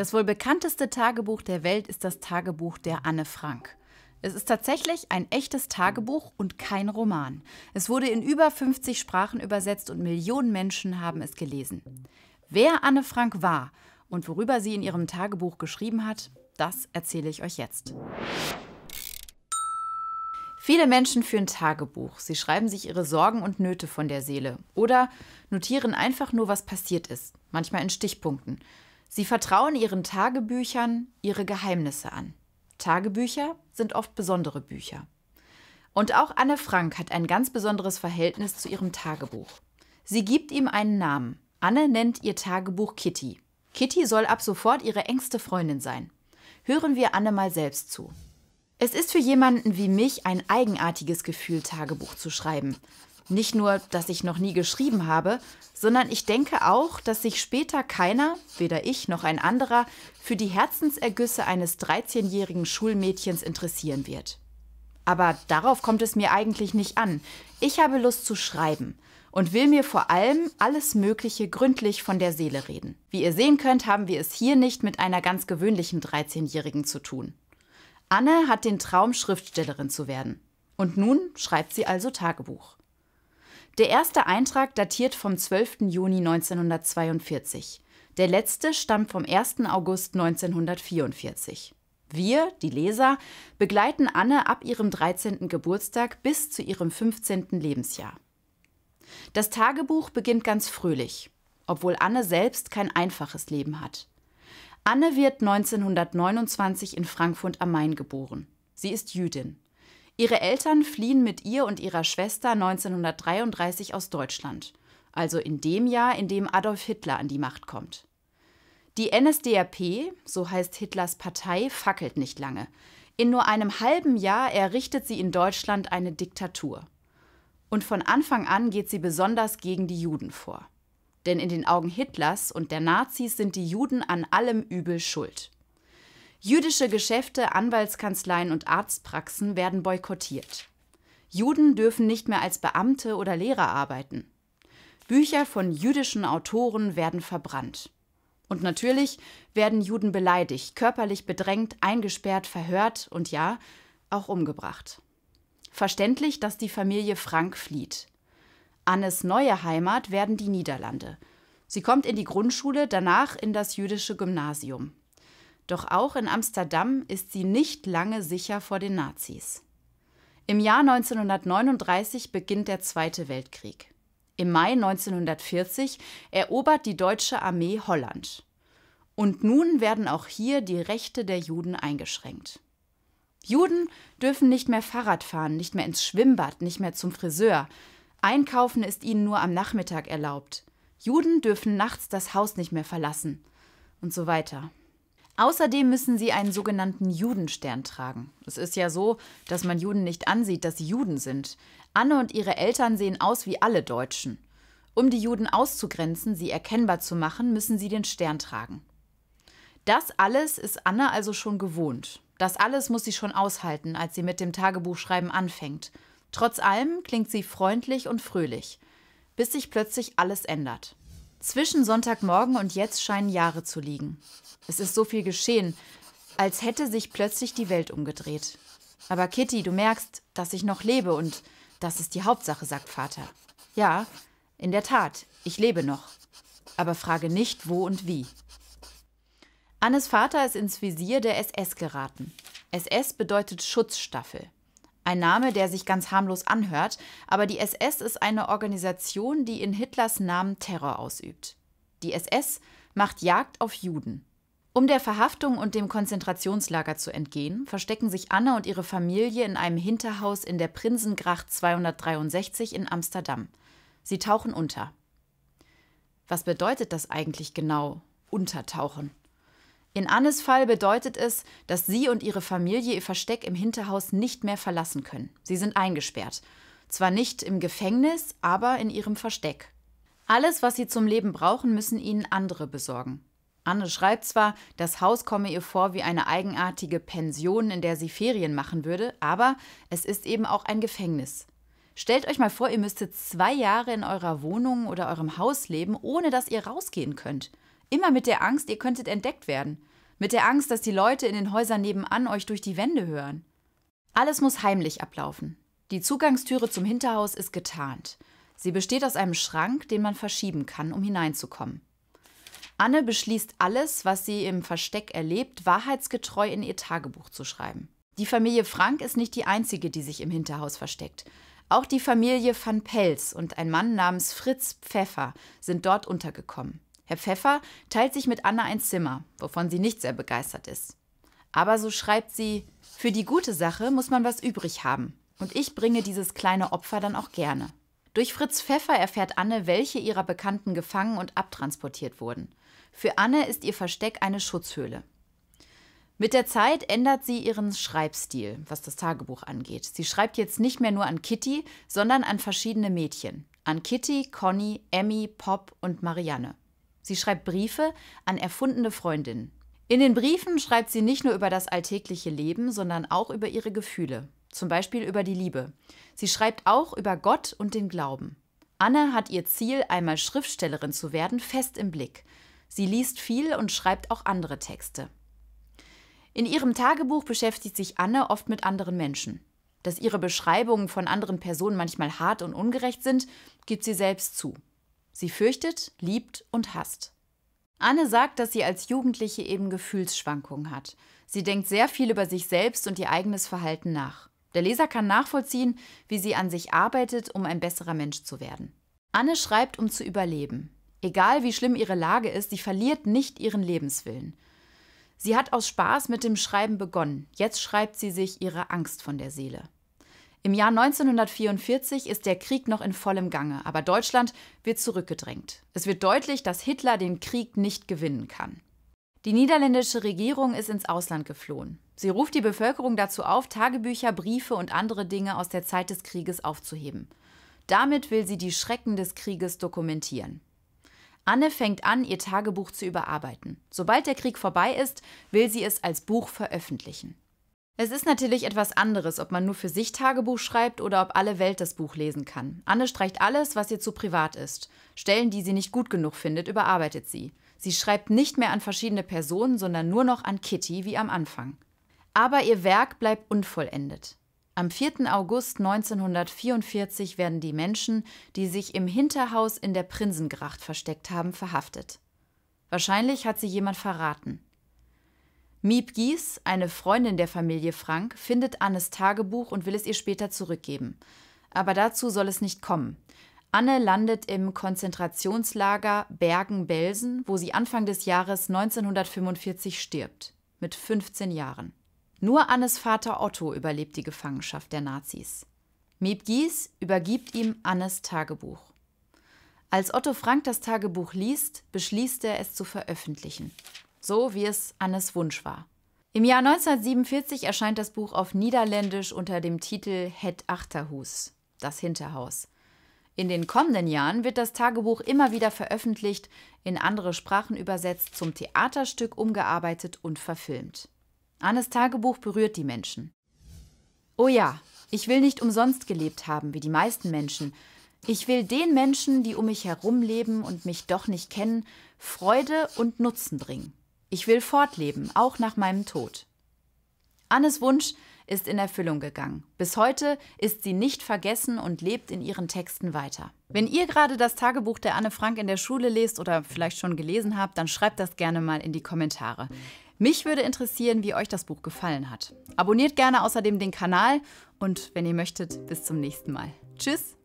Das wohl bekannteste Tagebuch der Welt ist das Tagebuch der Anne Frank. Es ist tatsächlich ein echtes Tagebuch und kein Roman. Es wurde in über 50 Sprachen übersetzt und Millionen Menschen haben es gelesen. Wer Anne Frank war und worüber sie in ihrem Tagebuch geschrieben hat, das erzähle ich euch jetzt. Viele Menschen führen Tagebuch. Sie schreiben sich ihre Sorgen und Nöte von der Seele oder notieren einfach nur, was passiert ist, manchmal in Stichpunkten. Sie vertrauen ihren Tagebüchern ihre Geheimnisse an. Tagebücher sind oft besondere Bücher. Und auch Anne Frank hat ein ganz besonderes Verhältnis zu ihrem Tagebuch. Sie gibt ihm einen Namen. Anne nennt ihr Tagebuch Kitty. Kitty soll ab sofort ihre engste Freundin sein. Hören wir Anne mal selbst zu. Es ist für jemanden wie mich ein eigenartiges Gefühl, Tagebuch zu schreiben. Nicht nur, dass ich noch nie geschrieben habe, sondern ich denke auch, dass sich später keiner, weder ich noch ein anderer, für die Herzensergüsse eines 13-jährigen Schulmädchens interessieren wird. Aber darauf kommt es mir eigentlich nicht an. Ich habe Lust zu schreiben und will mir vor allem alles Mögliche gründlich von der Seele reden. Wie ihr sehen könnt, haben wir es hier nicht mit einer ganz gewöhnlichen 13-Jährigen zu tun. Anne hat den Traum, Schriftstellerin zu werden. Und nun schreibt sie also Tagebuch. Der erste Eintrag datiert vom 12. Juni 1942. Der letzte stammt vom 1. August 1944. Wir, die Leser, begleiten Anne ab ihrem 13. Geburtstag bis zu ihrem 15. Lebensjahr. Das Tagebuch beginnt ganz fröhlich, obwohl Anne selbst kein einfaches Leben hat. Anne wird 1929 in Frankfurt am Main geboren. Sie ist Jüdin. Ihre Eltern fliehen mit ihr und ihrer Schwester 1933 aus Deutschland, also in dem Jahr, in dem Adolf Hitler an die Macht kommt. Die NSDAP, so heißt Hitlers Partei, fackelt nicht lange. In nur einem halben Jahr errichtet sie in Deutschland eine Diktatur. Und von Anfang an geht sie besonders gegen die Juden vor. Denn in den Augen Hitlers und der Nazis sind die Juden an allem Übel schuld. Jüdische Geschäfte, Anwaltskanzleien und Arztpraxen werden boykottiert. Juden dürfen nicht mehr als Beamte oder Lehrer arbeiten. Bücher von jüdischen Autoren werden verbrannt. Und natürlich werden Juden beleidigt, körperlich bedrängt, eingesperrt, verhört und ja, auch umgebracht. Verständlich, dass die Familie Frank flieht. Annes neue Heimat werden die Niederlande. Sie kommt in die Grundschule, danach in das jüdische Gymnasium. Doch auch in Amsterdam ist sie nicht lange sicher vor den Nazis. Im Jahr 1939 beginnt der Zweite Weltkrieg. Im Mai 1940 erobert die deutsche Armee Holland. Und nun werden auch hier die Rechte der Juden eingeschränkt. Juden dürfen nicht mehr Fahrrad fahren, nicht mehr ins Schwimmbad, nicht mehr zum Friseur. Einkaufen ist ihnen nur am Nachmittag erlaubt. Juden dürfen nachts das Haus nicht mehr verlassen. Und so weiter. Außerdem müssen sie einen sogenannten Judenstern tragen. Es ist ja so, dass man Juden nicht ansieht, dass sie Juden sind. Anne und ihre Eltern sehen aus wie alle Deutschen. Um die Juden auszugrenzen, sie erkennbar zu machen, müssen sie den Stern tragen. Das alles ist Anne also schon gewohnt. Das alles muss sie schon aushalten, als sie mit dem Tagebuchschreiben anfängt. Trotz allem klingt sie freundlich und fröhlich, bis sich plötzlich alles ändert. Zwischen Sonntagmorgen und jetzt scheinen Jahre zu liegen. Es ist so viel geschehen, als hätte sich plötzlich die Welt umgedreht. Aber Kitty, du merkst, dass ich noch lebe und das ist die Hauptsache, sagt Vater. Ja, in der Tat, ich lebe noch. Aber frage nicht, wo und wie. Annes Vater ist ins Visier der SS geraten. SS bedeutet Schutzstaffel. Ein Name, der sich ganz harmlos anhört, aber die SS ist eine Organisation, die in Hitlers Namen Terror ausübt. Die SS macht Jagd auf Juden. Um der Verhaftung und dem Konzentrationslager zu entgehen, verstecken sich Anna und ihre Familie in einem Hinterhaus in der Prinsengracht 263 in Amsterdam. Sie tauchen unter. Was bedeutet das eigentlich genau, untertauchen? In Annes Fall bedeutet es, dass sie und ihre Familie ihr Versteck im Hinterhaus nicht mehr verlassen können. Sie sind eingesperrt. Zwar nicht im Gefängnis, aber in ihrem Versteck. Alles, was sie zum Leben brauchen, müssen ihnen andere besorgen. Anne schreibt zwar, das Haus komme ihr vor wie eine eigenartige Pension, in der sie Ferien machen würde, aber es ist eben auch ein Gefängnis. Stellt euch mal vor, ihr müsstet zwei Jahre in eurer Wohnung oder eurem Haus leben, ohne dass ihr rausgehen könnt. Immer mit der Angst, ihr könntet entdeckt werden. Mit der Angst, dass die Leute in den Häusern nebenan euch durch die Wände hören. Alles muss heimlich ablaufen. Die Zugangstüre zum Hinterhaus ist getarnt. Sie besteht aus einem Schrank, den man verschieben kann, um hineinzukommen. Anne beschließt alles, was sie im Versteck erlebt, wahrheitsgetreu in ihr Tagebuch zu schreiben. Die Familie Frank ist nicht die einzige, die sich im Hinterhaus versteckt. Auch die Familie van Pels und ein Mann namens Fritz Pfeffer sind dort untergekommen. Herr Pfeffer teilt sich mit Anne ein Zimmer, wovon sie nicht sehr begeistert ist. Aber so schreibt sie, für die gute Sache muss man was übrig haben. Und ich bringe dieses kleine Opfer dann auch gerne. Durch Fritz Pfeffer erfährt Anne, welche ihrer Bekannten gefangen und abtransportiert wurden. Für Anne ist ihr Versteck eine Schutzhöhle. Mit der Zeit ändert sie ihren Schreibstil, was das Tagebuch angeht. Sie schreibt jetzt nicht mehr nur an Kitty, sondern an verschiedene Mädchen. An Kitty, Conny, Emmy, Pop und Marianne. Sie schreibt Briefe an erfundene Freundinnen. In den Briefen schreibt sie nicht nur über das alltägliche Leben, sondern auch über ihre Gefühle zum Beispiel über die Liebe. Sie schreibt auch über Gott und den Glauben. Anne hat ihr Ziel, einmal Schriftstellerin zu werden, fest im Blick. Sie liest viel und schreibt auch andere Texte. In ihrem Tagebuch beschäftigt sich Anne oft mit anderen Menschen. Dass ihre Beschreibungen von anderen Personen manchmal hart und ungerecht sind, gibt sie selbst zu. Sie fürchtet, liebt und hasst. Anne sagt, dass sie als Jugendliche eben Gefühlsschwankungen hat. Sie denkt sehr viel über sich selbst und ihr eigenes Verhalten nach. Der Leser kann nachvollziehen, wie sie an sich arbeitet, um ein besserer Mensch zu werden. Anne schreibt, um zu überleben. Egal wie schlimm ihre Lage ist, sie verliert nicht ihren Lebenswillen. Sie hat aus Spaß mit dem Schreiben begonnen. Jetzt schreibt sie sich ihre Angst von der Seele. Im Jahr 1944 ist der Krieg noch in vollem Gange, aber Deutschland wird zurückgedrängt. Es wird deutlich, dass Hitler den Krieg nicht gewinnen kann. Die niederländische Regierung ist ins Ausland geflohen. Sie ruft die Bevölkerung dazu auf, Tagebücher, Briefe und andere Dinge aus der Zeit des Krieges aufzuheben. Damit will sie die Schrecken des Krieges dokumentieren. Anne fängt an, ihr Tagebuch zu überarbeiten. Sobald der Krieg vorbei ist, will sie es als Buch veröffentlichen. Es ist natürlich etwas anderes, ob man nur für sich Tagebuch schreibt oder ob alle Welt das Buch lesen kann. Anne streicht alles, was ihr zu privat ist. Stellen, die sie nicht gut genug findet, überarbeitet sie. Sie schreibt nicht mehr an verschiedene Personen, sondern nur noch an Kitty wie am Anfang. Aber ihr Werk bleibt unvollendet. Am 4. August 1944 werden die Menschen, die sich im Hinterhaus in der Prinzengracht versteckt haben, verhaftet. Wahrscheinlich hat sie jemand verraten. Miep Gies, eine Freundin der Familie Frank, findet Annes Tagebuch und will es ihr später zurückgeben. Aber dazu soll es nicht kommen. Anne landet im Konzentrationslager Bergen-Belsen, wo sie Anfang des Jahres 1945 stirbt, mit 15 Jahren. Nur Annes Vater Otto überlebt die Gefangenschaft der Nazis. Meeb Gies übergibt ihm Annes Tagebuch. Als Otto Frank das Tagebuch liest, beschließt er, es zu veröffentlichen. So wie es Annes Wunsch war. Im Jahr 1947 erscheint das Buch auf Niederländisch unter dem Titel Het Achterhus, das Hinterhaus. In den kommenden Jahren wird das Tagebuch immer wieder veröffentlicht, in andere Sprachen übersetzt, zum Theaterstück umgearbeitet und verfilmt. Annes Tagebuch berührt die Menschen. Oh ja, ich will nicht umsonst gelebt haben, wie die meisten Menschen. Ich will den Menschen, die um mich herum leben und mich doch nicht kennen, Freude und Nutzen bringen. Ich will fortleben, auch nach meinem Tod. Annes Wunsch, ist in Erfüllung gegangen. Bis heute ist sie nicht vergessen und lebt in ihren Texten weiter. Wenn ihr gerade das Tagebuch der Anne Frank in der Schule lest oder vielleicht schon gelesen habt, dann schreibt das gerne mal in die Kommentare. Mich würde interessieren, wie euch das Buch gefallen hat. Abonniert gerne außerdem den Kanal und wenn ihr möchtet, bis zum nächsten Mal. Tschüss!